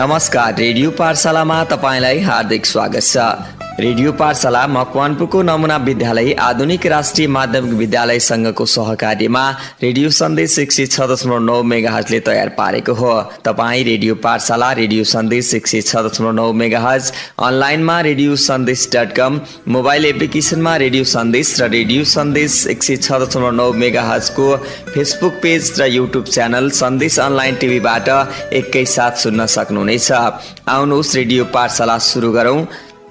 नमस्कार रेडियो पाठशालामा तपाईँलाई हार्दिक स्वागत छ रेडियो पाठशाला मकवानपुरको नमुना विद्यालय आधुनिक राष्ट्रिय माध्यमिक विद्यालय संघको सहकार्यमा रेडियो सन्देश एक सय छ दशमलव नौ मेगा हजले तयार पारेको हो तपाईँ रेडियो पाठशाला रेडियो सन्देश एक सय छ दशमलव नौ मेगा हज अनलाइनमा radio Sandesh dot com mobile एप्लिकेसनमा रेडियो सन्देश र रेडियो सन्देश एक सय छ दशमलव नौ मेगा हजको फेसबुक पेज र युट्युब च्यानल सन्देश अनलाइन टिभीबाट एकैसाथ सुन्न सक्नुहुनेछ आउनुहोस् रेडियो पाठशाला सुरु गरौँ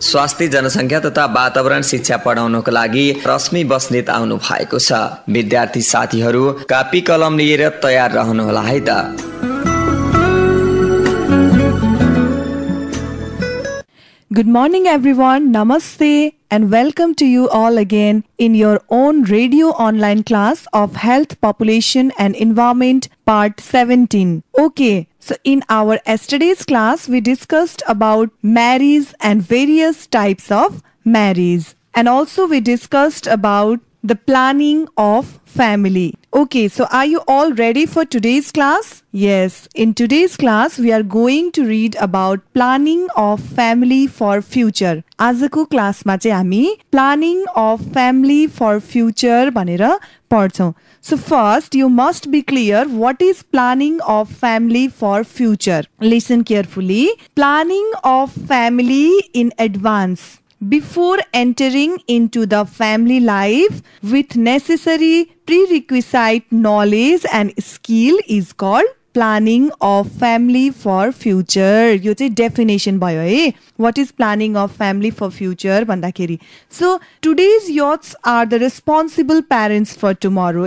स्वास्थ्य जनसङ्ख्या तथा वातावरण शिक्षा पढाउनको लागि रश्मि बस्नेत आउनु भएको छ विद्यार्थी साथीहरू कापी कलम लिएर तयार रहनुहोला है त गुड मर्निङ एभ्री वान नमस्ते and welcome to you all again in your own radio online class of health population and environment part seventeen okay So in our yesterday's class, we discussed about marries and various types of marries. And also we discussed about the planning of family. Okay, so are you all ready for today's class? Yes, in today's class we are going to read about planning of family for future. आजको class चाहिँ हामी planning of family for future भनेर पढ्छौँ. So first you must be clear what is planning of family for future. Listen carefully. Planning of family in advance before entering into the family life with necessary prerequisite knowledge and skill is called planning of family for future यो चाहिँ definition भयो है what is planning of family for future भन्दाखेरि so today's youths are the responsible parents for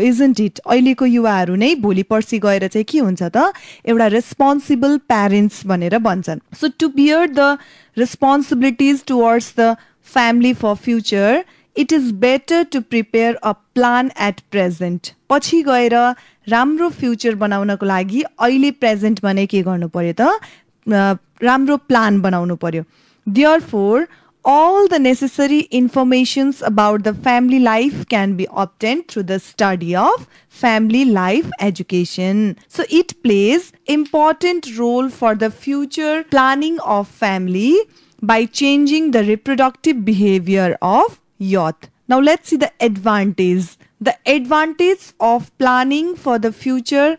is isn't it अहिलेको युवाहरू नै भोलि पर्सि गएर चाहिँ के हुन्छ त एउटा रेस्पोन्सिबल प्यारेन्ट्स भनेर भन्छन् so to bear the responsibilities towards the family for future it is better to prepare a plan at present पछि गएर Ramroo future बनाउनको लागि oily present नै के गर्नु पऱ्यो त राम्रो प्लान बनाउनु Therefore, all the necessary informations about the family life can be obtained through the study of family life education so it plays important role for the future planning of family by changing the reproductive behavior of youth now let's see the advantage the advantage of planning for the future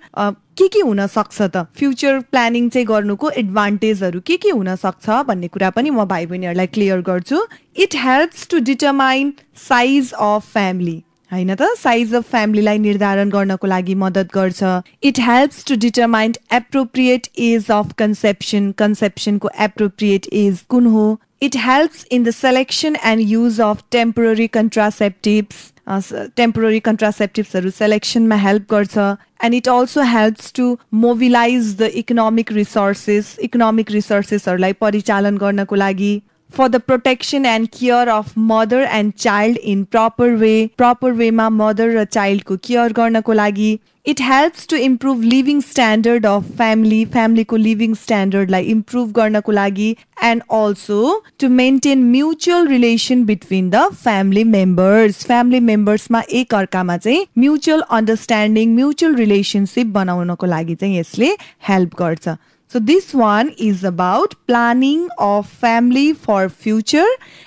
के के हुन सक्छ त future planning चाहिँ गर्नुको एडभान्टेजहरू के के हुन सक्छ भन्ने कुरा पनि म भाइ बहिनीहरूलाई क्लियर गर्छु it helps to determine size of family होइन त साइज अफ फ्यामिलीलाई निर्धारण गर्नको लागि मद्दत गर्छ it helps to determined appropriate age of conception कन्सेप्सनको एप्रोप्रिएट एज कुन हो it helps in the selection and use of temporary contraceptives uh, temporary contraceptives selection may help garza and it also helps to mobilize the economic resources economic resources or like parichalan garna kulagi for the protection and care of mother and child in proper way proper वेमा mother र चाइल्डको care गर्नको लागि it helps to improve living standard of family फ्यामिलीको living स्ट्यान्डर्डलाई improve गर्नको लागि and also to maintain mutual relation between the family members family मेम्बर्समा एक अर्कामा चाहिँ म्युचुअल अन्डरस्ट्यान्डिङ म्युचुअल रिलेसनसिप बनाउनको लागि चाहिँ यसले हेल्प गर्छ So this one is about planning of family for future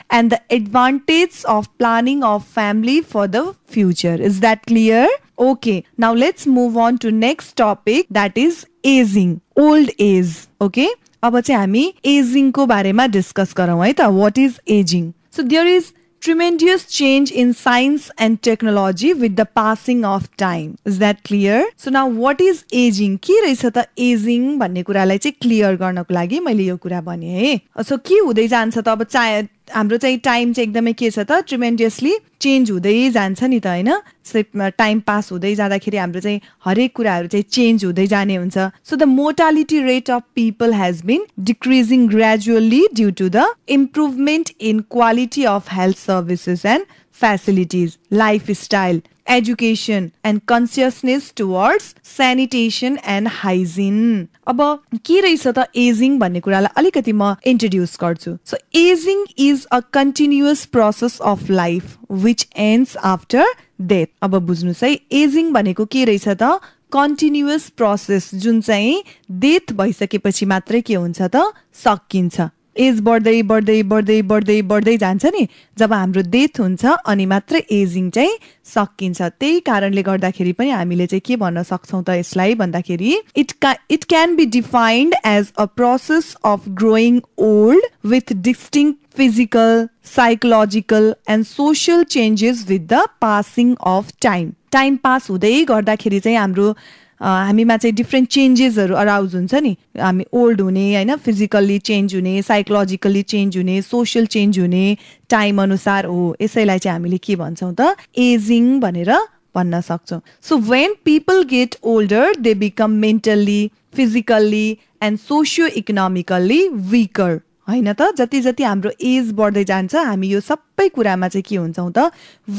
and the advantages of planning of family for the future. Is that clear? Okay, now let's move on to next topic that is aging, old age. Okay, अब चाहिँ हामी एजिङको बारेमा discuss गरौँ है त what is aging so there is tremendous change in science and technology with the passing of time. Is that clear? So now what is aging? के रहेछ त एजिङ भन्ने कुरालाई चाहिँ क्लियर गर्नको लागि मैले यो कुरा भने है सो के हुँदै जान्छ त अब चाहे हाम्रो चाहिँ टाइम चाहिँ एकदमै के छ त ट्रिमेन्डियसली चेन्ज हुँदै जान्छ नि त होइन टाइम पास हुँदै जाँदाखेरि हाम्रो चाहिँ हरेक कुराहरू चाहिँ चेन्ज हुँदै जाने हुन्छ so the mortality rate of people has been decreasing gradually due to the improvement in quality of health services and facilities, lifestyle, education, and consciousness towards sanitation and hygiene. अब के रहेछ त एजिङ भन्ने कुरालाई अलिकति म इन्ट्रोड्युस गर्छु so aging is a continuous process of life which ends after death अब बुझ्नुहोस् है एजिङ भनेको के रहेछ त कन्टिन्युस प्रोसेस जुन चाहिँ डेथ भइसकेपछि मात्रै के हुन्छ त सकिन्छ एज बढ्दै बढ्दै बढ्दै बढ्दै बढ्दै जान्छ नि जब हाम्रो डेथ हुन्छ अनि मात्र एजिङ चाहिँ सकिन्छ त्यही कारणले गर्दाखेरि पनि हामीले चाहिँ के भन्न सक्छौँ त यसलाई भन्दाखेरि इट का it can be defined as a process of growing old with distinct physical psychological and social changes with the passing of time time pass हुँदै गर्दाखेरि चाहिँ हाम्रो हामीमा चाहिँ डिफ्रेन्ट चेन्जेसहरू अराउज हुन्छ नि हामी ओल्ड हुने होइन फिजिकल्ली चेन्ज हुने साइकोलोजिकल्ली चेन्ज हुने सोसियल चेन्ज हुने टाइम अनुसार हो यसैलाई चाहिँ हामीले के भन्छौँ त एजिङ भनेर भन्न सक्छौँ so when people get older they become mentally physically and socio economically weaker होइन त जति जति हाम्रो एज बढ्दै जान्छ हामी यो सबै कुरामा चाहिँ के हुन्छौँ त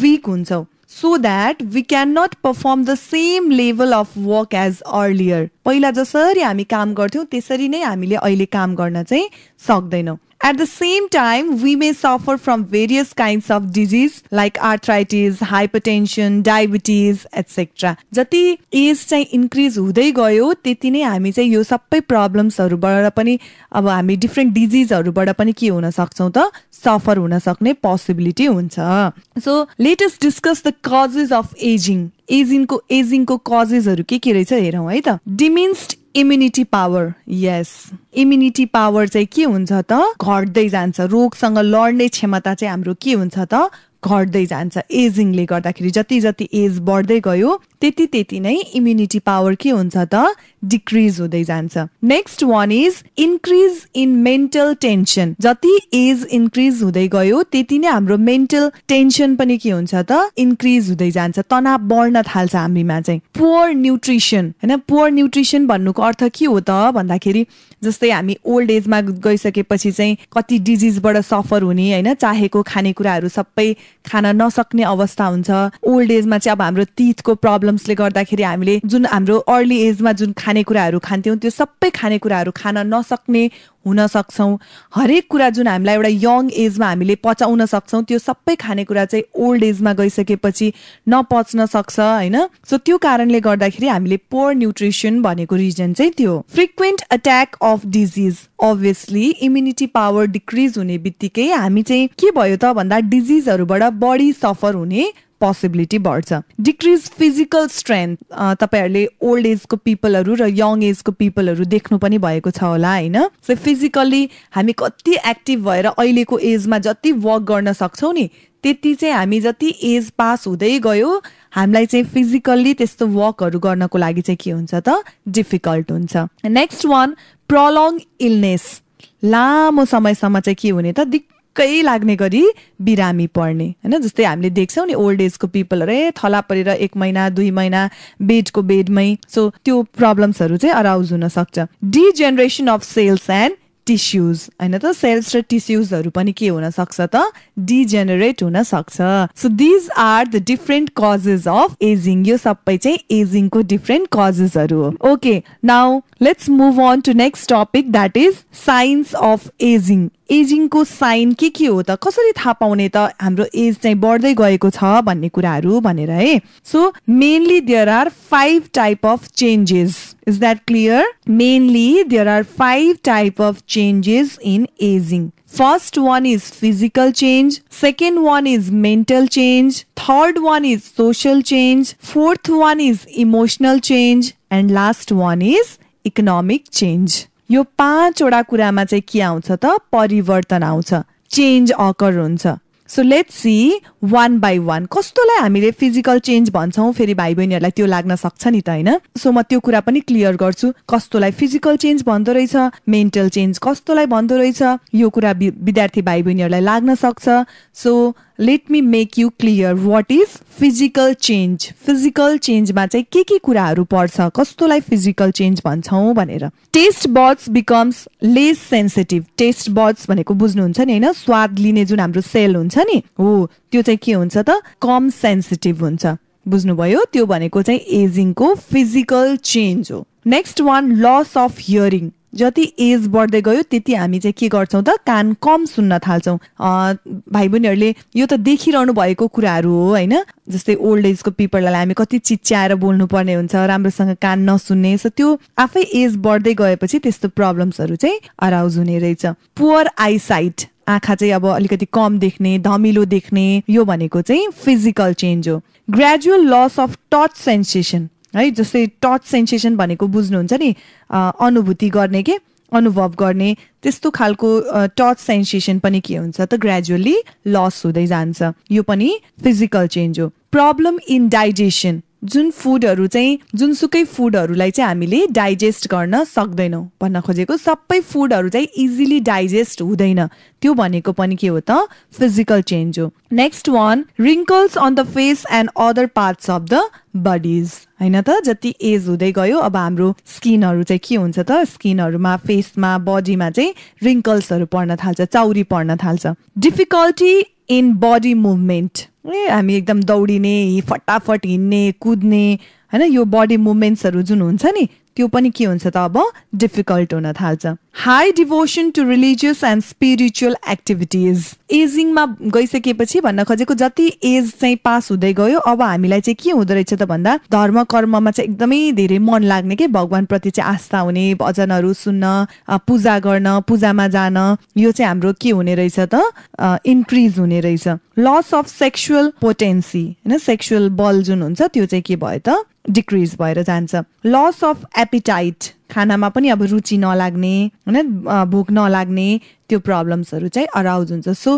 विक हुन्छौँ so that we cannot perform the same level of work as earlier. पहिला जसरी हामी काम गर्थ्यौँ त्यसरी नै हामीले अहिले काम गर्न चाहिँ सक्दैनौँ at the same time we may suffer from various kinds of disease like arthritis hypertension diabetes etcetera जति एज चाहिँ इन्क्रिज हुँदै गयो त्यति नै हामी चाहिँ यो सबै प्रब्लम्सहरूबाट पनि अब हामी डिफ्रेन्ट डिजिजहरूबाट पनि के हुन सक्छौँ त सफर हुन सक्ने पोसिबिलिटी हुन्छ so let us discuss the causes of aging एजिङको एजिङको कजेसहरू के के रहेछ हेरौँ है त डिमिन्स्ड इम्युनिटी पावर यस इम्युनिटी पावर चाहिँ के हुन्छ त घट्दै जान्छ रोगसँग लड्ने क्षमता चाहिँ हाम्रो के हुन्छ त घट्दै जान्छ एजिङले गर्दाखेरि जति जति एज बढ्दै गयो त्यति त्यति नै इम्युनिटी पावर के हुन्छ त डिक्रिज हुँदै जान्छ next one is increase in mental tension जति एज इन्क्रिज हुँदै गयो त्यति नै हाम्रो मेन्टल टेन्सन पनि के हुन्छ त इन्क्रिज हुँदै जान्छ तनाव बढ्न थाल्छ हामीमा चाहिँ पोर न्युट्रिसन होइन पोर न्युट्रिसन भन्नुको अर्थ के हो त भन्दाखेरि जस्तै हामी ओल्ड एजमा गइसकेपछि चाहिँ कति डिजिजबाट सफर हुने होइन चाहेको खानेकुराहरू सबै खान नसक्ने अवस्था हुन्छ ओल्ड एजमा चाहिँ अब हाम्रो तितको प्रब्लम्सले गर्दाखेरि हामीले जुन हाम्रो अर्ली एजमा जुन खानेकुराहरू खान्थ्यौँ त्यो सबै खानेकुराहरू खान नसक्ने हुन सक्छौँ हरेक कुरा जुन हामीलाई एउटा यङ एजमा हामीले पचाउन सक्छौँ त्यो सबै खानेकुरा चाहिँ ओल्ड एजमा गइसकेपछि नपच्न सक्छ होइन सो त्यो कारणले गर्दाखेरि हामीले पोर न्युट्रिसन भनेको रिजन चाहिँ त्यो frequent attack of disease obviously immunity power decrease हुने बित्तिकै हामी चाहिँ के भयो त भन्दा डिजिजहरूबाट बढी सफर हुने पोसिबिलिटी बढ्छ डिक्रिज फिजिकल स्ट्रेन्थ तपाईँहरूले ओल्ड एजको पिपलहरू र यङ एजको पिपलहरू देख्नु पनि भएको छ होला होइन सो फिजिकल्ली हामी कति एक्टिभ भएर अहिलेको एजमा जति वर्क गर्न सक्छौँ नि त्यति चाहिँ हामी जति एज पास हुँदै गयो हामीलाई चाहिँ फिजिकल्ली त्यस्तो वर्कहरू गर्नको लागि चाहिँ के हुन्छ त डिफिकल्ट हुन्छ नेक्स्ट वान प्रलङ इलनेस लामो समयसम्म चाहिँ के हुने त भुक्कै लाग्ने गरी बिरामी पर्ने होइन जस्तै हामीले देख्छौँ नि ओल्ड एजको पिपलहरू ए थला परेर एक महिना दुई महिना बेडको बेडमै सो त्यो प्रब्लम्सहरू चाहिँ अराउज हुन सक्छ degeneration of cells and tissues होइन त सेल्स र टिस्युजहरू पनि के हुन सक्छ त डिजेनेरेट हुन सक्छ so these are the different causes of aging यो सबै चाहिँ एजिङको डिफरेन्ट कजेसहरू हो okay now let's move on to next topic that is signs of aging एजिङको साइन के के हो त कसरी थाहा पाउने त हाम्रो एज चाहिँ बढ्दै गएको छ भन्ने कुराहरू भनेर है so mainly there are five type of changes Is that clear? Mainly, there are five type of changes in aging. First one is physical change, second one is mental change, third one is social change, fourth one is emotional change, and last one is economic change. यो पाँचवटा कुरामा चाहिँ के आउँछ त परिवर्तन आउँछ change occur हुन्छ so let's see one by one कस्तोलाई हामीले फिजिकल चेन्ज भन्छौँ फेरि भाइ बहिनीहरूलाई त्यो लाग्न सक्छ नि त होइन सो म त्यो कुरा पनि क्लियर गर्छु कस्तोलाई फिजिकल चेन्ज भन्दो रहेछ मेन्टल चेन्ज कस्तोलाई भन्दो रहेछ यो कुरा विद्यार्थी भाइ बहिनीहरूलाई लाग्न सक्छ so let me make you clear what is physical change physical चेन्जमा चाहिँ के के कुराहरू पर्छ कस्तोलाई फिजिकल चेन्ज भन्छौँ भनेर taste buds becomes less sensitive taste buds भनेको बुझ्नुहुन्छ नि होइन स्वाद लिने जुन हाम्रो सेल हुन्छ नि हो त्यो चाहिँ के हुन्छ त कम सेन्सिटिभ हुन्छ बुझ्नुभयो त्यो भनेको चाहिँ एजिङको फिजिकल चेन्ज हो next one loss of hearing जति एज बढ्दै गयो त्यति हामी चाहिँ के गर्छौँ त कान कम सुन्न थाल्छौँ भाइ बहिनीहरूले यो त देखिरहनु भएको कुराहरू हो होइन जस्तै ओल्ड एजको पिपललाई हामी कति चिच्याएर बोल्नुपर्ने हुन्छ राम्रोसँग कान नसुन्ने सो त्यो आफै एज बढ्दै गएपछि त्यस्तो प्रब्लम्सहरू चाहिँ अराउज हुने रहेछ पुवर आइसाइट आँखा चाहिँ अब अलिकति कम देख्ने धमिलो देख्ने यो भनेको चाहिँ फिजिकल चेन्ज हो gradual loss of touch sensation है जस्तै टच सेन्सेसन भनेको बुझ्नुहुन्छ नि अनुभूति गर्ने के अनुभव गर्ने त्यस्तो खालको टच सेन्सेसन पनि के हुन्छ त ग्रेजुअली लस हुँदै जान्छ यो पनि फिजिकल चेन्ज हो प्रब्लम इन डाइजेसन जुन फुडहरू चाहिँ जुनसुकै फुडहरूलाई चाहिँ हामीले डाइजेस्ट गर्न सक्दैनौँ भन्न खोजेको सबै फुडहरू चाहिँ इजिली डाइजेस्ट हुँदैन त्यो भनेको पनि के हो त फिजिकल चेन्ज हो next one wrinkles on the face and other parts of the bodies होइन त जति एज हुँदै गयो अब हाम्रो स्किनहरू चाहिँ के हुन्छ त स्किनहरूमा फेसमा बडीमा चाहिँ रिङ्कल्सहरू पर्न थाल्छ चाउरी पर्न थाल्छ डिफिकल्टी इन बडी मुभमेन्ट ए हामी एकदम दौडिने फटाफट हिँड्ने कुद्ने होइन यो बडी मुभमेन्ट्सहरू जुन हुन्छ नि त्यो पनि के हुन्छ त अब डिफिकल्ट हुन थाल्छ high devotion to religious and spiritual activities एजिङमा गइसकेपछि भन्न खोजेको जति एज चाहिँ पास हुँदै गयो अब हामीलाई चाहिँ के हुँदो रहेछ त भन्दा धर्म कर्ममा चाहिँ एकदमै धेरै मन लाग्ने के भगवान्प्रति चाहिँ आस्था हुने भजनहरू सुन्न पूजा गर्न पूजामा जान यो चाहिँ हाम्रो के हुने रहेछ त इन्क्रिज हुने रहेछ लस अफ सेक्सुअल पोटेन्सी होइन सेक्सुअल बल जुन हुन्छ त्यो चाहिँ के भयो त डिक्रिज भएर जान्छ लस अफ एपिटाइट खानामा पनि अब रुचि नलाग्ने होइन भोक नलाग्ने त्यो प्रब्लम्सहरू चाहिँ अराउज हुन्छ so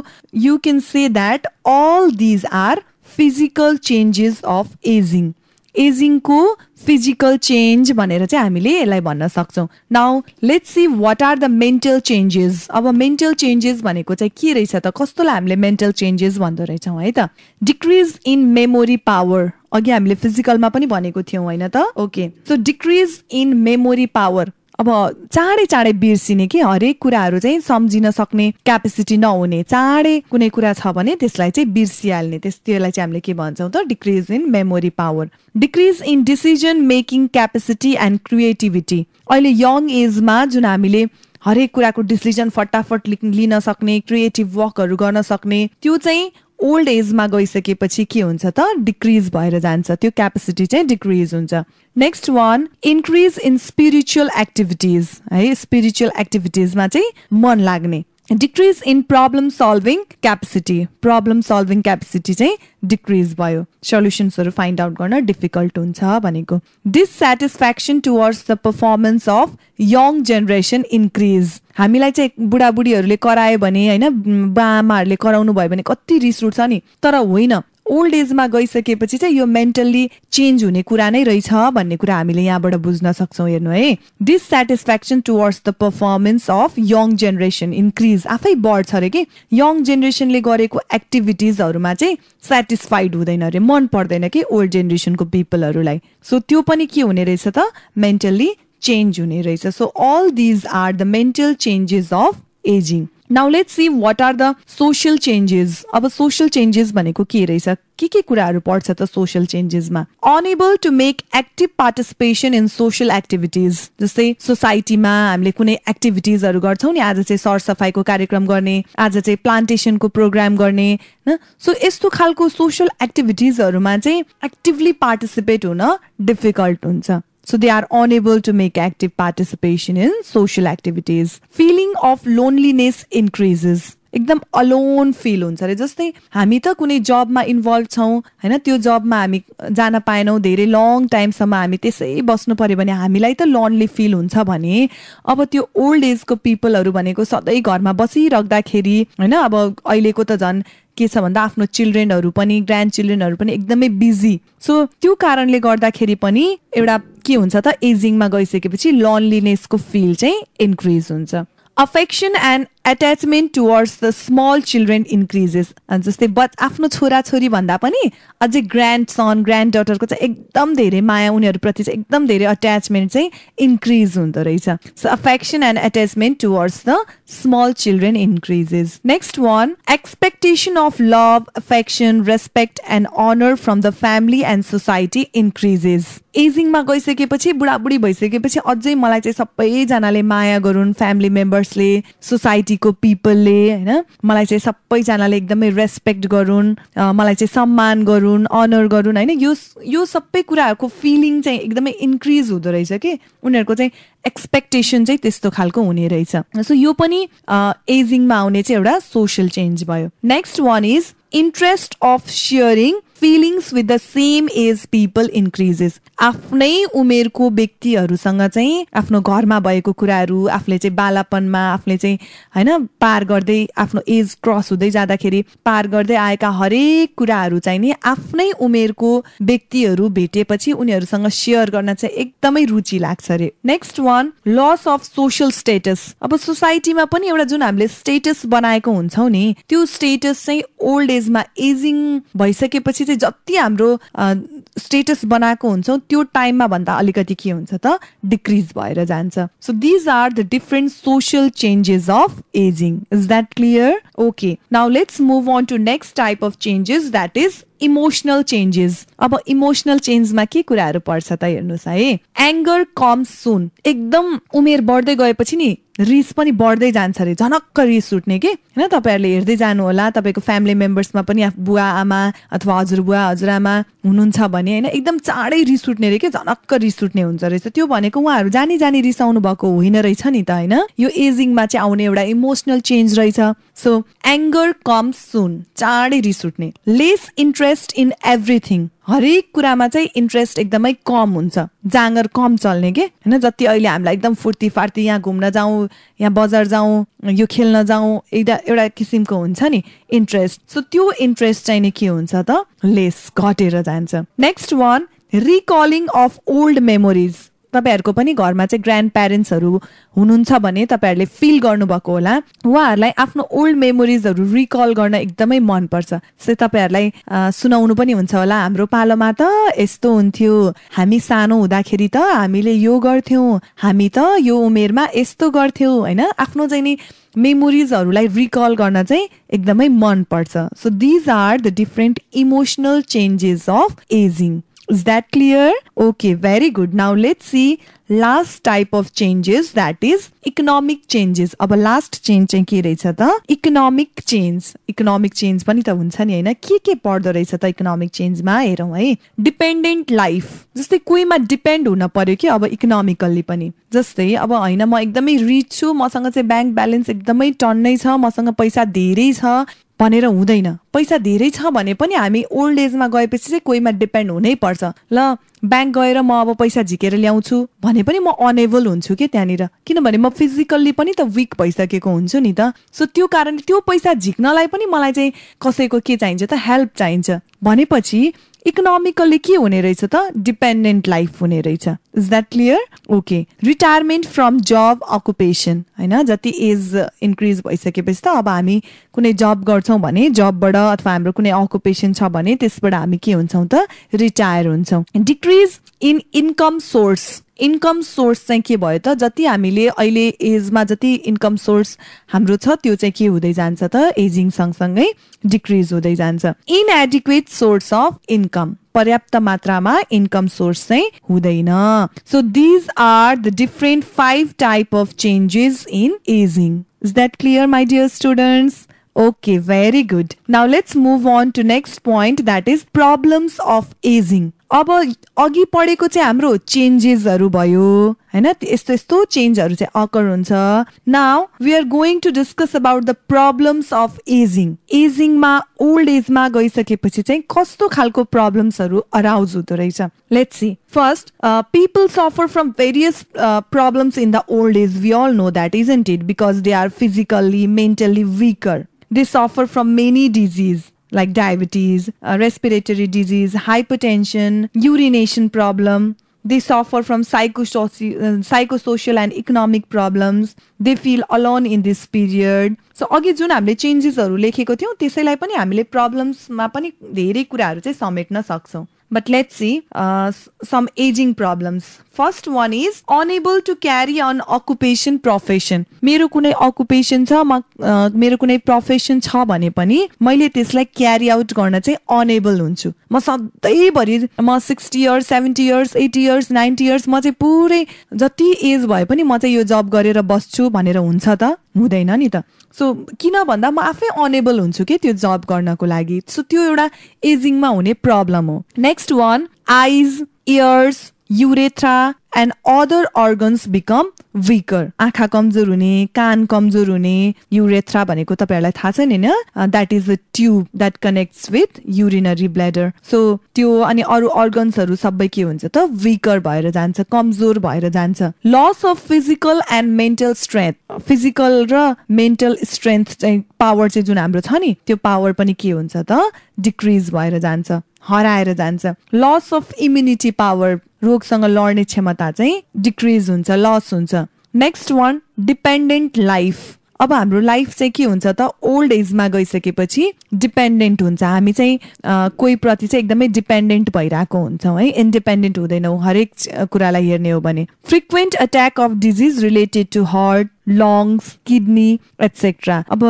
you can say that all these are physical changes of aging एजिङको फिजिकल चेन्ज भनेर चाहिँ हामीले यसलाई भन्न सक्छौँ now let's see what are the mental changes अब मेन्टल चेन्जेस भनेको चाहिँ के रहेछ त कस्तोलाई हामीले मेन्टल चेन्जेस भन्दो रहेछौँ है त डिक्रिज इन मेमोरी पावर अघि हामीले फिजिकलमा पनि भनेको थियौँ होइन त okay so decrease in memory power अब चाँडै चाँडै बिर्सिने कि हरेक कुराहरू चाहिँ सम्झिन सक्ने क्यापेसिटी नहुने चाँडै कुनै कुरा छ भने त्यसलाई चाहिँ बिर्सिहाल्ने त्यस त्यसलाई चाहिँ हामीले के भन्छौँ त decrease in memory power decrease in decision making capacity and creativity अहिले यङ एजमा जुन हामीले हरेक कुराको डिसिजन फटाफट लिन सक्ने क्रिएटिभ वर्कहरू गर्न सक्ने त्यो चाहिँ ओल्ड एजमा गइसकेपछि के हुन्छ त डिक्रिज भएर जान्छ त्यो क्यापेसिटी चाहिँ डिक्रिज हुन्छ next one increase in spiritual activities है स्पिरिचुअल एक्टिभिटिजमा चाहिँ मन लाग्ने decrease in problem solving capacity problem solving capacity चाहिँ डिक्रिज भयो सल्युसन्सहरू फाइन्ड आउट गर्न डिफिकल्ट हुन्छ भनेको dissatisfaction towards the performance of young generation increase हामीलाई चाहिँ बुढाबुढीहरूले करायो भने होइन बा आमाहरूले कराउनु भयो भने कति रिस उठ्छ नि तर होइन ओल्ड एजमा गइसकेपछि चाहिँ यो मेन्टल्ली चेन्ज हुने कुरा नै रहेछ भन्ने कुरा हामीले यहाँबाट बुझ्न सक्छौँ हेर्नु है dissatisfaction towards the performance of young generation increase आफै बढ्छ अरे कि यङ जेनेरेसनले गरेको एक्टिभिटिजहरूमा चाहिँ सेटिस्फाइड हुँदैन अरे मन पर्दैन कि ओल्ड जेनेरेसनको पिपलहरूलाई सो त्यो पनि के हुने रहेछ त मेन्टल्ली चेन्ज हुने रहेछ so all these are the mental changes of aging now let see what are the social changes अब सोसियल चेन्जेस भनेको के रहेछ के के कुराहरू पर्छ त सोसियल चेन्जेसमा unable to make active participation in social activities जस्तै सोसाइटीमा हामीले कुनै एक्टिभिटिजहरू गर्छौँ नि आज चाहिँ सरसफाइको कार्यक्रम गर्ने आज चाहिँ प्लान्टेसनको प्रोग्राम गर्ने होइन सो यस्तो खालको सोसियल एक्टिभिटिजहरूमा चाहिँ एक्टिभली पार्टिसिपेट हुन डिफिकल्ट हुन्छ So they are unable to make active participation in social activities. Feeling of loneliness increases. एकदम अलोन फिल हुन्छ अरे जस्तै हामी त कुनै जबमा इन्भल्भ छौँ होइन त्यो जबमा हामी जान पाएनौँ धेरै लङ टाइमसम्म हामी त्यसै बस्नु पऱ्यो भने हामीलाई त लोनली फिल हुन्छ भने अब त्यो ओल्ड एजको पिपलहरू भनेको सधैँ घरमा बसिराख्दाखेरि होइन अब अहिलेको त झन् के छ भन्दा आफ्नो चिल्ड्रेनहरू पनि ग्रान्ड चिल्ड्रेनहरू पनि एकदमै बिजी सो त्यो कारणले गर्दाखेरि पनि एउटा के हुन्छ त एजिङमा गइसकेपछि लोनलिनेसको फिल चाहिँ इन्क्रिज हुन्छ affection and attachment towards the small children increases जस्तै बच आफ्नो छोराछोरी भन्दा पनि अझै ग्रान्ड सन ग्रान्ड डटरको चाहिँ एकदम धेरै माया उनीहरूप्रति चाहिँ एकदम धेरै अट्याचमेन्ट चाहिँ इन्क्रिज हुँदो रहेछ so affection and attachment towards the small children increases next one expectation of love affection respect and honour from the family and society increases एजिङमा गइसकेपछि बुढाबुढी भइसकेपछि अझै मलाई चाहिँ सबैजनाले माया गरून् फ्यामिली मेम्बर्सले सोसाइटी कम्युनिटीको पिपलले होइन मलाई चाहिँ सबैजनाले एकदमै रेस्पेक्ट गरून् मलाई चाहिँ सम्मान गरून् अनर गरून् होइन यो यो सबै कुराहरूको फिलिङ चाहिँ एकदमै इन्क्रिज हुँदो रहेछ कि उनीहरूको चाहिँ एक्सपेक्टेसन चाहिँ त्यस्तो खालको हुने रहेछ सो यो पनि एजिङमा आउने चाहिँ एउटा सोसियल चेन्ज भयो next one is interest of sharing feelings with the same age people increases आफ्नै उमेरको व्यक्तिहरूसँग चाहिँ आफ्नो घरमा भएको कुराहरू आफूले चाहिँ बालापनमा आफूले चाहिँ होइन पार गर्दै आफ्नो एज क्रस हुँदै जाँदाखेरि पार गर्दै आएका हरेक कुराहरू चाहिँ नि आफ्नै उमेरको व्यक्तिहरू भेटेपछि उनीहरूसँग सेयर गर्न चाहिँ एकदमै रुचि लाग्छ अरे next one loss of social status अब सोसाइटीमा पनि एउटा जुन हामीले स्टेटस बनाएको हुन्छौँ नि त्यो स्टेटस चाहिँ ओल्ड एजमा एजिङ भइसकेपछि चाहिँ जति हाम्रो स्टेटस बनाएको हुन्छौँ त्यो टाइममा भन्दा अलिकति के हुन्छ त डिक्रिज भएर जान्छ so these are the different social changes of aging is that clear okay now let's move on to next type of changes that is emotional changes अब इमोसनल चेन्जमा के कुराहरू पर्छ त हेर्नुहोस् है एङ्गर कम सुन एकदम उमेर बढ्दै गएपछि नि रिस पनि बढ्दै जान्छ अरे झनक्क रिस उठ्ने कि होइन तपाईँहरूले हेर्दै जानु होला तपाईँको फ्यामिली मेम्बर्समा पनि बुवा आमा अथवा हजुरबुवा हजुरआमा हुनुहुन्छ भने होइन एकदम चाँडै रिस उठ्ने अरे कि झनक्क रिस उठ्ने हुन्छ रहेछ त्यो भनेको उहाँहरू जानी जानी रिसाउनु भएको होइन रहेछ नि त होइन यो एजिङमा चाहिँ आउने एउटा इमोसनल चेन्ज रहेछ सो एङ्गर कम सुन चाँडै रिस उठ्ने लेस इन्ट्रेस्ट इन एभ्रिथिङ हरेक कुरामा चाहिँ इन्ट्रेस्ट एकदमै कम हुन्छ जाँगर कम चल्ने के होइन जति अहिले हामीलाई एकदम फुर्ती फार्ती यहाँ घुम्न जाउँ यहाँ बजार जाउँ यो खेल्न जाउँ एउटा एउटा किसिमको हुन्छ नि इन्ट्रेस्ट सो त्यो इन्ट्रेस्ट नि के हुन्छ त लेस घटेर जान्छ next one recalling of old memories तपाईँहरूको पनि घरमा चाहिँ ग्रान्ड प्यारेन्ट्सहरू हुनुहुन्छ भने तपाईँहरूले फिल गर्नुभएको होला उहाँहरूलाई आफ्नो ओल्ड मेमोरिजहरू रिकल गर्न एकदमै मनपर्छ जस्तै तपाईँहरूलाई सुनाउनु पनि हुन्छ होला हाम्रो पालोमा त यस्तो हुन्थ्यो हामी सानो हुँदाखेरि त हामीले यो गर्थ्यौँ हामी त यो उमेरमा यस्तो गर्थ्यौँ होइन आफ्नो चाहिँ नि मेमोरिजहरूलाई रिकल गर्न चाहिँ एकदमै मनपर्छ so these are the different emotional changes of aging Is that clear? Okay, very good. Now let's see last type of changes that is economic changes अब लास्ट चेन्ज चाहिँ के रहेछ त इकोनोमिक चेन्ज इकोनोमिक चेन्ज पनि त हुन्छ नि होइन के के पर्दो रहेछ त इकोनोमिक चेन्जमा हेरौँ है डिपेन्डेन्ट लाइफ जस्तै कोहीमा डिपेन्ड हुन पर्यो कि अब इकोनोमिकल्ली पनि जस्तै अब होइन म एकदमै रिच छु मसँग चाहिँ ब्याङ्क ब्यालेन्स एकदमै टन्नै छ मसँग पैसा धेरै छ भनेर हुँदैन पैसा धेरै छ भने पनि हामी ओल्ड एजमा गएपछि चाहिँ कोहीमा डिपेन्ड हुनै पर्छ ल ब्याङ्क गएर म अब पैसा झिकेर ल्याउँछु भने पनि म अनेबल हुन्छु कि त्यहाँनिर किनभने म फिजिकल्ली पनि त विक भइसकेको हुन्छु नि त सो त्यो कारणले त्यो पैसा झिक्नलाई पनि मलाई चाहिँ कसैको के चाहिन्छ त हेल्प चाहिन्छ भनेपछि इकोनोमिकली के हुने रहेछ त डिपेन्डेन्ट लाइफ हुने रहेछ is that clear okay retirement from job occupation होइन जति एज इन्क्रिज भइसकेपछि त अब हामी कुनै जब गर्छौँ भने जबबाट अथवा हाम्रो कुनै अकुपेसन छ भने त्यसबाट हामी के हुन्छौँ त रिटायर हुन्छौँ decrease in income source income source चाहिँ के भयो त जति हामीले अहिले एजमा जति इन्कम सोर्स हाम्रो छ त्यो चाहिँ के हुँदै जान्छ त एजिङ सँगसँगै डिक्रिज हुँदै जान्छ इनएडिक्वेट सोर्स अफ इन्कम पर्याप्त मात्रामा इन्कम सोर्स चाहिँ हुँदैन so these are the different five type of changes in aging is that clear my dear students okay very good now let's move on to next point that is problems of aging अब अघि पढेको चाहिँ हाम्रो चेन्जेसहरू भयो होइन यस्तो यस्तो चेन्जहरू चाहिँ अकर हुन्छ now we are going to discuss about the problems of aging एजिङमा ओल्ड एजमा गइसकेपछि चाहिँ कस्तो खालको प्रब्लम्सहरू अराउज हुँदो रहेछ let's see first people suffer from various problems in the old age we all know that is it because they are physically mentally weaker they suffer from many disease like diabetes, uh, respiratory disease, hypertension, urination problem. They suffer from uh, psychosocial and economic problems. They feel alone in this period. So अघि जुन हामीले चेन्जेसहरू लेखेको थियौँ त्यसैलाई पनि हामीले प्रब्लम्समा पनि धेरै कुराहरू चाहिँ समेट्न सक्छौँ but let's see some aging problems first one is unable to carry on occupation profession मेरो कुनै अकुपेसन छ म मेरो कुनै प्रोफेसन छ भने पनि मैले त्यसलाई क्यारी आउट गर्न चाहिँ अनेबल हुन्छु म सधैँभरि म sixty years seventy years eighty years ninety years म चाहिँ पुरै जति एज भए पनि म चाहिँ यो जब गरेर बस्छु भनेर हुन्छ त हुँदैन नि त सो किन भन्दा म आफै अनेबल हुन्छु कि त्यो जब गर्नको लागि सो त्यो एउटा एजिङमा हुने प्रब्लम हो next one eyes ears urethra and other organs become weaker आँखा कमजोर हुने कान कमजोर हुने युरेथ्रा भनेको तपाईँहरूलाई थाहा छ नि होइन that is a tube that connects with urinary bladder so त्यो अनि अरू अर्गन्सहरू सबै के हुन्छ त विकर भएर जान्छ कमजोर भएर जान्छ loss of physical and mental strength physical र मेन्टल स्ट्रेन्थ चाहिँ पावर चाहिँ जुन हाम्रो छ नि त्यो पावर पनि के हुन्छ त डिक्रिज भएर जान्छ हराएर जान्छ लस अफ इम्युनिटी पावर रोगसँग लड्ने क्षमता चाहिँ डिक्रिज हुन्छ लस हुन्छ नेक्स्ट वान डिपेन्डेन्ट लाइफ अब हाम्रो लाइफ चाहिँ के हुन्छ त ओल्ड एजमा गइसकेपछि डिपेन्डेन्ट हुन्छ हामी चाहिँ कोही प्रति चाहिँ एकदमै डिपेन्डेन्ट भइरहेको हुन्छौँ है इन्डिपेन्डेन्ट हुँदैनौँ हरेक कुरालाई हेर्ने हो भने frequent attack of disease related to heart lungs kidney etcetera अब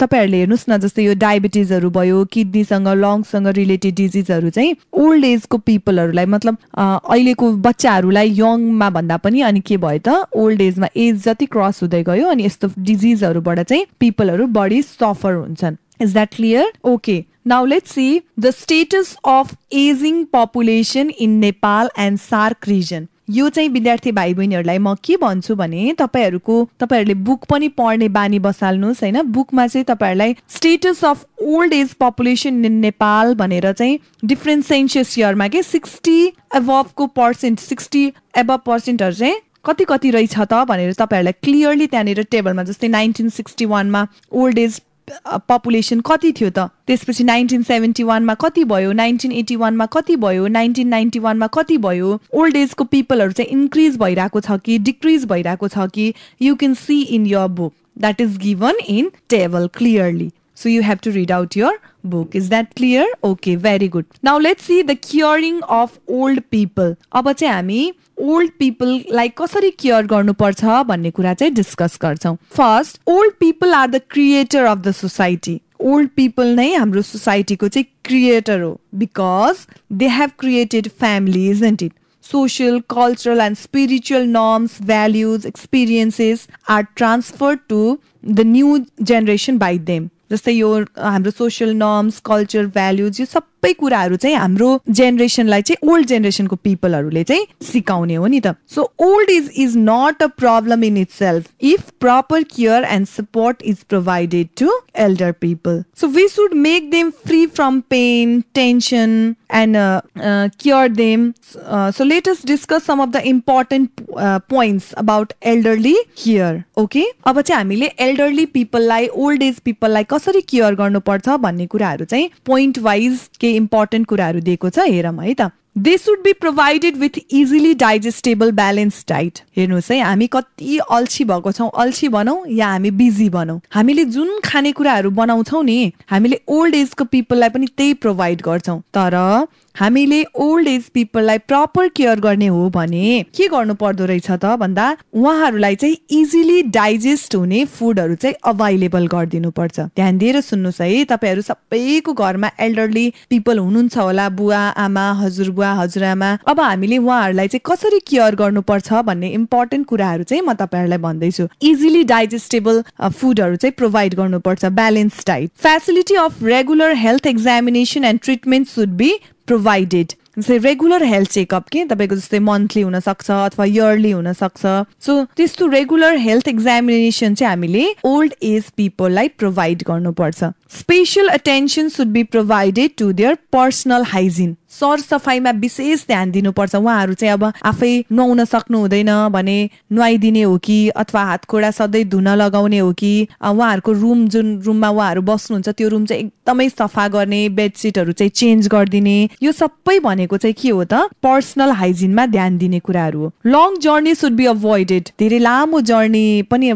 तपाईँहरूले हेर्नुहोस् न जस्तै यो डायबिटिजहरू भयो किडनीसँग लङ्ससँग रिलेटेड डिजिजहरू चाहिँ ओल्ड एजको पिपलहरूलाई मतलब अहिलेको बच्चाहरूलाई यङमा भन्दा पनि अनि के भयो त ओल्ड एजमा एज जति क्रस हुँदै गयो अनि यस्तो डिजिजहरूबाट चाहिँ पिपलहरू बढी सफर हुन्छन् is that clear okay now let see the status of aging population in Nepal and SAARC region यो चाहिँ विद्यार्थी भाइ बहिनीहरूलाई म के भन्छु भने तपाईँहरूको तपाईँहरूले बुक पनि पढ्ने बानी बसाल्नुहोस् होइन बुकमा चाहिँ तपाईँहरूलाई status of old age population in Nepal भनेर चाहिँ डिफ्रेन्ट सेन्सियस इयरमा के सिक्सटी एभको पर्सेन्ट सिक्सटी एभ पर्सेन्टहरू चाहिँ कति कति रहेछ त भनेर तपाईँहरूलाई क्लियरली त्यहाँनिर टेबलमा जस्तै नाइन्टिन सिक्सटी वानमा ओल्ड एज पपुलेसन कति थियो त त्यसपछि नाइन्टिन सेभेन्टी वानमा कति भयो नाइन्टिन एटी वानमा कति भयो नाइन्टिन नाइन्टी वानमा कति भयो ओल्ड एजको पिपलहरू चाहिँ इन्क्रिज भइरहेको छ कि डिक्रिज भइरहेको छ कि you can see in your book that is given in table clearly So you have to read out your book. Is that clear? Okay, very good. Now let's see the curing of old people. अब चाहिँ हामी old पिपललाई कसरी cure गर्नुपर्छ भन्ने कुरा चाहिँ discuss गर्छौँ first old people are the creator of the society old people नै हाम्रो सोसाइटीको चाहिँ क्रिएटर हो because they have created family is and it social, cultural, and spiritual norms, values, experiences are transferred to the new generation by them. जस्तै यो हाम्रो social norms culture values यो सबै कुराहरू चाहिँ हाम्रो जेनेरेसनलाई चाहिँ ओल्ड जेनेरेसनको पिपलहरूले चाहिँ सिकाउने हो नि त so old is is not a problem in itself if proper care and support is provided to elder people so we should make them free from pain tension and cure them so let us discuss some of the important points about elderly care okay अब चाहिँ हामीले elderly पिपललाई old age पिपललाई कसरी cure गर्नुपर्छ भन्ने कुराहरू चाहिँ पोइन्ट वाइज केही इम्पोर्टेन्ट कुराहरू दिएको छ हेरौँ है त they should be provided with easily digestible balance diet हेर्नुहोस् है हामी कति अल्छी भएको छौँ अल्छी बनाऊ या हामी बिजी बनौ हामीले जुन खानेकुराहरू बनाउँछौँ नि हामीले ओल्ड एजको पिपललाई पनि त्यही प्रोभाइड गर्छौँ तर हामीले ओल्ड एज पिपललाई प्रपर केयर गर्ने हो भने के गर्नु पर्दो रहेछ त भन्दा उहाँहरूलाई चाहिँ इजिली डाइजेस्ट हुने फुडहरू चाहिँ अभाइलेबल पर्छ ध्यान दिएर सुन्नुहोस् है तपाईँहरू सबैको घरमा एल्डरली पिपल हुनुहुन्छ होला बुवा आमा हजुरबुवा हजुरआमा अब हामीले उहाँहरूलाई चाहिँ कसरी केयर गर्नुपर्छ भन्ने इम्पोर्टेन्ट कुराहरू चाहिँ म तपाईँहरूलाई भन्दैछु इजिली डाइजेस्टेबल फुडहरू चाहिँ प्रोभाइड गर्नुपर्छ balance diet facility of regular health examination and treatment should be provided जस्तै रेगुलर हेल्थ चेकअप के तपाईँको जस्तै मन्थली हुनसक्छ अथवा इयरली हुनसक्छ सो त्यस्तो रेगुलर हेल्थ एक्जामिनेसन चाहिँ हामीले ओल्ड एज पिपललाई प्रोभाइड गर्नुपर्छ special attention should be provided to their personal hygiene सरसफाइमा विशेष ध्यान दिनुपर्छ उहाँहरू चाहिँ अब आफै नुहाउन सक्नु हुँदैन भने नुहाइदिने हो कि अथवा हातखोडा सधैँ धुन लगाउने हो कि उहाँहरूको रुम जुन रुममा उहाँहरू बस्नुहुन्छ त्यो रुम चाहिँ एकदमै सफा गर्ने बेडसिटहरू चाहिँ चेन्ज गरिदिने यो सबै भनेको चाहिँ के हो त पर्सनल हाइजिनमा ध्यान दिने कुराहरू long journey should be avoided धेरै लामो जर्नी पनि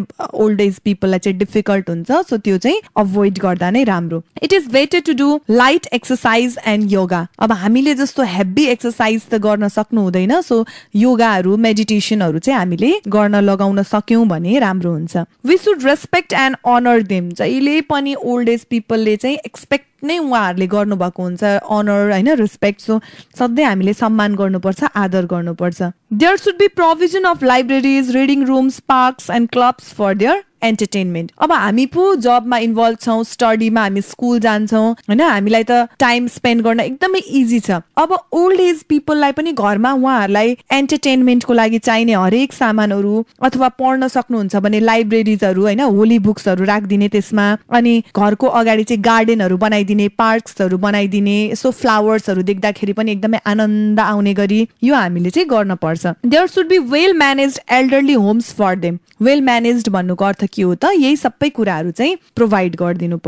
ओल्ड एज पिपललाई चाहिँ डिफिकल्ट हुन्छ सो त्यो चाहिँ अभोइड गर्दा नै राम्रो it is better to do light exercise and yoga अब हामी हामीले जस्तो हेभी एक्सर्साइज त गर्न सक्नु हुँदैन सो योगाहरू मेडिटेसनहरू चाहिँ हामीले गर्न लगाउन सक्यौँ भने राम्रो हुन्छ we should respect and honour them जहिले पनि ओल्ड एज पिपलले चाहिँ एक्सपेक्ट नै उहाँहरूले गर्नुभएको हुन्छ अनर होइन रेस्पेक्ट सो सधैँ हामीले सम्मान गर्नुपर्छ आदर गर्नुपर्छ there should be provision of libraries reading rooms parks and clubs for their entertainment अब हामी पो जबमा इन्भल्भ छौँ स्टडीमा हामी स्कुल जान्छौँ होइन हामीलाई त टाइम स्पेन्ड गर्न एकदमै इजी छ अब ओल्ड एज पिपललाई पनि घरमा उहाँहरूलाई एन्टरटेनमेन्टको लागि चाहिने हरेक सामानहरू अथवा पढ्न सक्नुहुन्छ भने लाइब्रेरिजहरू होइन होली बुक्सहरू राखिदिने त्यसमा अनि घरको अगाडि चाहिँ गार्डनहरू बनाइदिने पार्क्सहरू बनाइदिने यसो फ्लावर्सहरू देख्दाखेरि पनि एकदमै आनन्द आउने गरी यो हामीले चाहिँ पर्छ there should be well manage elderly homes for them well manage भन्नुको अर्थ के हो त यही सबै कुराहरू चाहिँ प्रोभाइड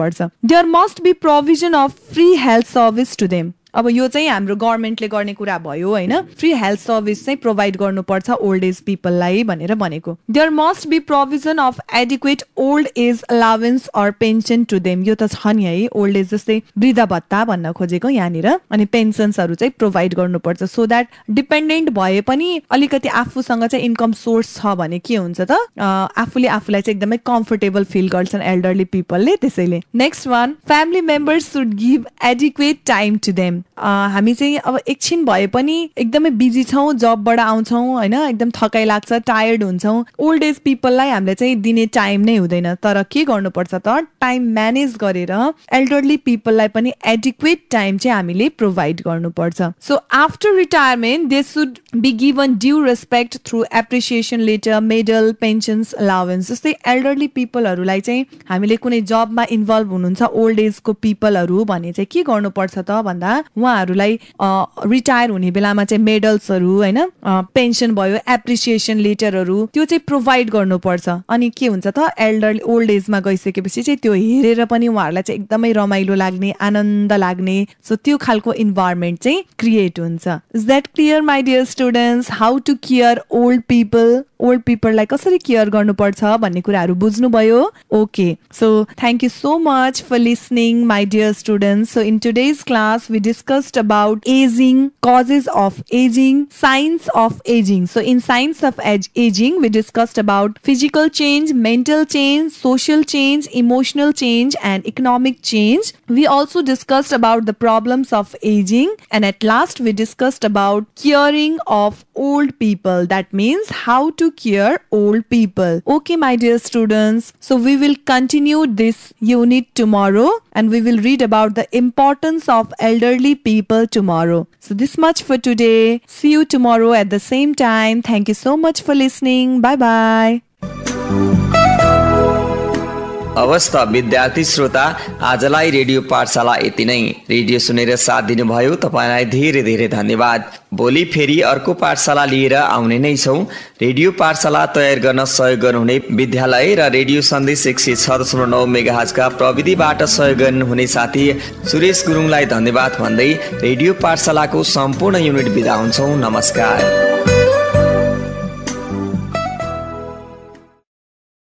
पर्छ there must be provision of free health service to them अब यो चाहिँ हाम्रो गभर्मेन्टले गर्ने कुरा भयो होइन फ्री हेल्थ सर्भिस चाहिँ प्रोभाइड गर्नुपर्छ ओल्ड एज पिपललाई भनेर भनेको there must be provision of adequate old age allowance or pension to them यो त छ नि है ओल्ड एज जस्तै वृद्ध भत्ता भन्न खोजेको यहाँनिर अनि पेन्सन्सहरू चाहिँ प्रोभाइड गर्नुपर्छ सो द्याट डिपेन्डेन्ट भए पनि अलिकति आफूसँग चाहिँ इन्कम सोर्स छ भने के हुन्छ त आफूले आफूलाई चाहिँ एकदमै कम्फर्टेबल फिल गर्छन् एल्डरली पिपलले त्यसैले next one family members should give adequate time to them हामी चाहिँ अब एकछिन भए पनि एकदमै बिजी छौँ जबबाट आउँछौँ होइन एकदम थकाइ लाग्छ टायर्ड हुन्छौँ ओल्ड एज पिपललाई हामीले चाहिँ दिने टाइम नै हुँदैन तर के गर्नुपर्छ त टाइम म्यानेज गरेर एल्डरली पिपललाई पनि एडिक्वेट टाइम चाहिँ हामीले प्रोभाइड गर्नुपर्छ so after retirement they should be given due respect through appreciation letter medal pensions allowance जस्तै एल्डरली पिपलहरूलाई चाहिँ हामीले कुनै जबमा इन्भल्भ हुनुहुन्छ ओल्ड एजको पिपलहरू भने चाहिँ के गर्नुपर्छ त भन्दा उहाँहरूलाई रिटायर हुने बेलामा चाहिँ मेडल्सहरू होइन पेन्सन भयो एप्रिसिएसन लेटरहरू त्यो चाहिँ प्रोभाइड गर्नुपर्छ अनि के हुन्छ त एल्डर ओल्ड एजमा गइसकेपछि चाहिँ त्यो हेरेर पनि उहाँहरूलाई चाहिँ एकदमै रमाइलो लाग्ने आनन्द लाग्ने सो त्यो खालको इन्भाइरोमेन्ट चाहिँ क्रिएट हुन्छ is that clear my dear students how to care old people old पिपललाई कसरी केयर गर्नुपर्छ भन्ने कुराहरू बुझ्नुभयो okay so thank you so much for listening my dear student so in today's class we discussed about aging causes of aging signs of aging so in signs of age aging we discussed about physical change mental change social change emotional change and economic change we also discussed about the problems of aging and at last we discussed about curing of old people that means how to to cure old people. Okay, my dear students. So we will continue this unit tomorrow and we will read about the importance of elderly people tomorrow. So this much for today. See you tomorrow at the same time. Thank you so much for listening. Bye bye. हवस् त विद्यार्थी श्रोता आजलाई radio पाठशाला यति नै radio सुनेर साथ दिनुभयो तपाईँलाई धेरै धेरै धन्यवाद भोलि फेरि अर्को पाठशाला लिएर आउने नै छौँ रेडियो पाठशाला तयार गर्न सहयोग गर्नुहुने विद्यालय र रेडियो सन्देश एक सय छ दशमलव नौ मेगाजका प्रविधिबाट सहयोग गर्नुहुने साथी सुरेश गुरुङलाई धन्यवाद भन्दै रेडियो पाठशालाको सम्पूर्ण युनिट बिदा हुन्छौँ नमस्कार